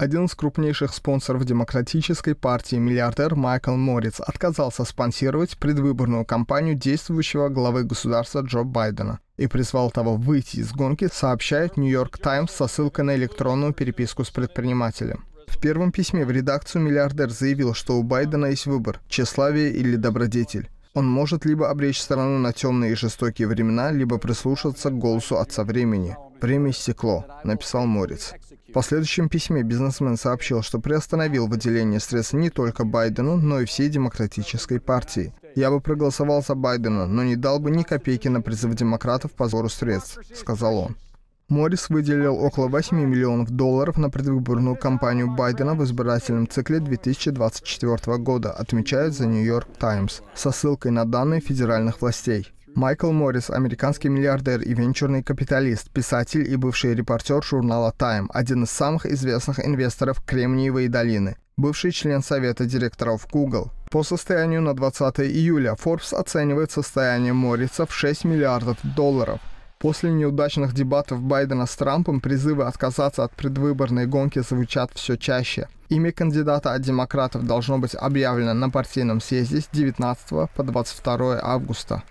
Один из крупнейших спонсоров демократической партии, миллиардер Майкл Морец, отказался спонсировать предвыборную кампанию действующего главы государства Джо Байдена и призвал того выйти из гонки, сообщает «Нью-Йорк Таймс» со ссылкой на электронную переписку с предпринимателем. В первом письме в редакцию миллиардер заявил, что у Байдена есть выбор – тщеславие или добродетель. Он может либо обречь страну на темные и жестокие времена, либо прислушаться к голосу отца времени. «Время стекло», – написал Морец. В последующем письме бизнесмен сообщил, что приостановил выделение средств не только Байдену, но и всей демократической партии. «Я бы проголосовал за Байдена, но не дал бы ни копейки на призыв демократов по сбору средств», — сказал он. Моррис выделил около 8 миллионов долларов на предвыборную кампанию Байдена в избирательном цикле 2024 года, отмечают за New York Times, со ссылкой на данные федеральных властей. Майкл Моррис, американский миллиардер и венчурный капиталист, писатель и бывший репортер журнала Time, один из самых известных инвесторов Кремниевой долины, бывший член совета директоров Google. По состоянию на 20 июля Forbes оценивает состояние Морриса в 6 миллиардов долларов. После неудачных дебатов Байдена с Трампом призывы отказаться от предвыборной гонки звучат все чаще. Имя кандидата от демократов должно быть объявлено на партийном съезде с 19 по 22 августа.